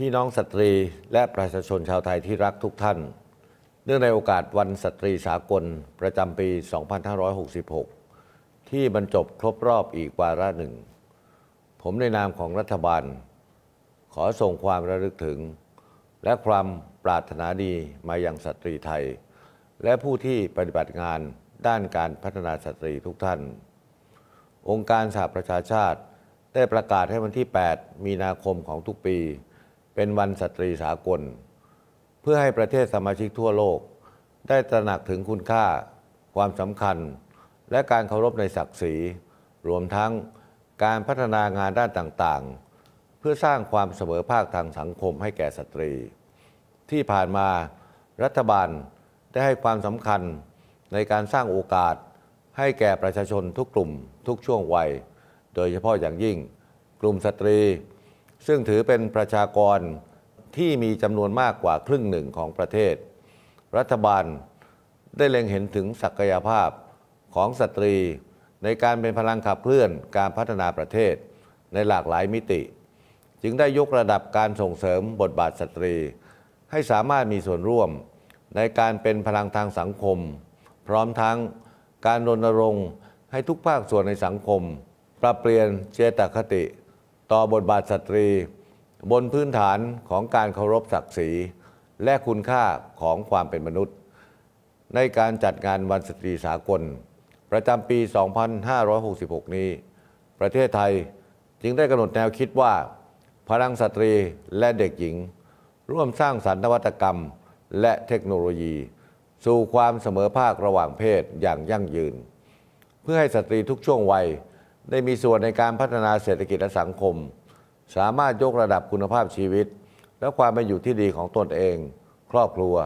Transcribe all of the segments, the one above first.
พี่น้องสตรีและประชาชนชาวไทยที่รักทุกท่านเนื่องในโอกาสวันสตรีสากลประจำปี 2566 ที่บรรจบครบรอบอีกวาระหนึ่ง ผมในนามของรัฐบาล ขอส่งความระลึกถึง และความปรารถนาดีมายังสตรีไทย และผู้ที่ปฏิบัติงานด้านการพัฒนาสตรีทุกท่าน องค์การสหประชาชาติได้ประกาศให้วันที่ 8 มีนาคมของทุกปีเป็นวันสตรีสากล เพื่อให้ประเทศสมาชิกทั่วโลก ได้ตระหนักถึงคุณค่า ความสำคัญ และการเคารพในศักดิ์ศรี รวมทั้งการพัฒนางานด้านต่างๆ เพื่อสร้างความเสมอภาคทางสังคมให้แก่สตรี ที่ผ่านมารัฐบาลได้ให้ความสำคัญในการสร้างโอกาส ให้แก่ประชาชนทุกกลุ่ม ทุกช่วงวัย โดยเฉพาะอย่างยิ่ง กลุ่มสตรีซึ่งถือเป็นประชากรที่มีจำนวนมากกว่าครึ่งหนึ่งของประเทศ รัฐบาลได้เล็งเห็นถึงศักยภาพของสตรี ในการเป็นพลังขับเคลื่อนการพัฒนาประเทศในหลากหลายมิติ จึงได้ยกระดับการส่งเสริมบทบาทสตรี ให้สามารถมีส่วนร่วม ในการเป็นพลังทางสังคม พร้อมทั้งการรณรงค์ให้ทุกภาคส่วนในสังคม ปรับเปลี่ยนเจตคติต่อบทบาทสตรี บนพื้นฐานของการเคารพศักดิ์ศรีและคุณค่าของความเป็นมนุษย์ ในการจัดงานวันสตรีสากล ประจำปี 2566 นี้ ประเทศไทยจึงได้กำหนดแนวคิดว่าพลังสตรีและเด็กหญิง ร่วมสร้างสรรค์นวัตกรรมและเทคโนโลยี สู่ความเสมอภาคระหว่างเพศอย่างยั่งยืน เพื่อให้สตรีทุกช่วงวัยได้มีส่วนในการพัฒนาเศรษฐกิจและสังคม สามารถยกระดับคุณภาพชีวิต และความเป็นอยู่ที่ดีของตนเอง ครอบครัว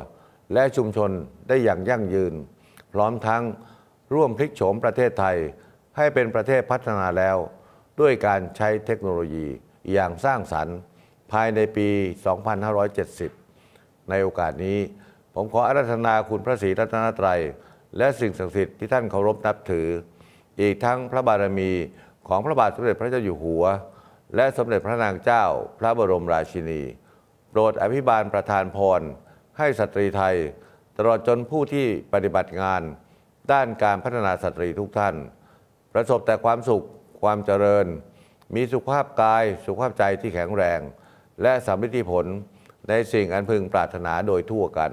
และชุมชนได้อย่างยั่งยืน พร้อมทั้งร่วมพลิกโฉมประเทศไทย ให้เป็นประเทศพัฒนาแล้ว ด้วยการใช้เทคโนโลยีอย่างสร้างสรรค์ ภายในปี 2570 ในโอกาสนี้ ผมขออาราธนาคุณพระศรีรัตนตรัย และสิ่งศักดิ์สิทธิ์ที่ท่านเคารพนับถืออีกทั้งพระบารมีของพระบาทสมเด็จพระเจ้าอยู่หัว และสมเด็จพระนางเจ้าพระบรมราชินี โปรดอภิบาลประธานพร ให้สตรีไทย ตลอดจนผู้ที่ปฏิบัติงาน ด้านการพัฒนาสตรีทุกท่าน ประสบแต่ความสุขความเจริญ มีสุขภาพกายสุขภาพใจที่แข็งแรง และสำมฤทธิผลในสิ่งอันพึงปรารถนาโดยทั่วกัน